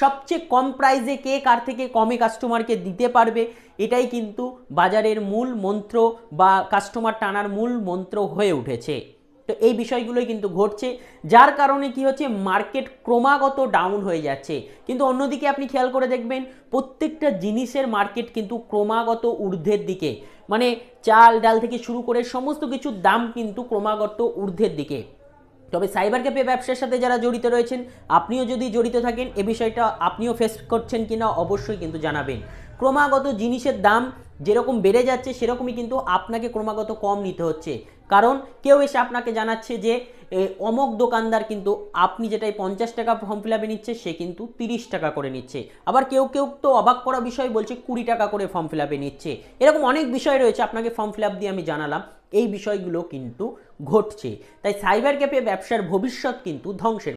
সবচেয়ে কম প্রাইসে কে কার থেকে কমে কাস্টমারকে দিতে পারবে এটাই কিন্তু বাজারের মূল মন্ত্র বা কাস্টমার টানার মূল মন্ত্র হয়ে উঠেছে তো এই বিষয়গুলোই কিন্তু ঘটছে যার কারণে কি হচ্ছে মার্কেট ক্রমাগত ডাউন হয়ে যাচ্ছে কিন্তু অন্যদিকে আপনি খেয়াল করে দেখবেন প্রত্যেকটা জিনিসের মার্কেট কিন্তু ক্রমাগত ঊর্ধ্বের দিকে মানে চাল ডাল থেকে শুরু করে সমস্ত কিছুর দাম কিন্তু ক্রমাগত ঊর্ধ্বের দিকে তবে সাইবার ক্যাফে ব্যবসার সাথে যারা জড়িত রয়েছেন আপনিও যদি জড়িত থাকেন এ বিষয়টা আপনিও ফেস করছেন কিনা অবশ্যই কিন্তু জানাবেন ক্রমাগত জিনিসের দাম যেরকম বেড়ে যাচ্ছে সেরকমই কিন্তু আপনাকে ক্রমাগত কম নিতে হচ্ছে কারণ কেউ এসে আপনাকে জানাচ্ছে যে অমক দোকানদার কিন্তু আপনি যেটাই পঞ্চাশ টাকা ফর্ম ফিল নিচ্ছে সে কিন্তু তিরিশ টাকা করে নিচ্ছে আবার কেউ কেউ তো অবাক করা বিষয় বলছে কুড়ি টাকা করে ফর্ম ফিল আপে নিচ্ছে এরকম অনেক বিষয় রয়েছে আপনাকে ফর্ম ফিল আপ দিয়ে আমি জানালাম এই বিষয়গুলো কিন্তু ঘটছে তাই সাইবার ক্যাফে ব্যবসার ভবিষ্যৎ কিন্তু ধ্বংসের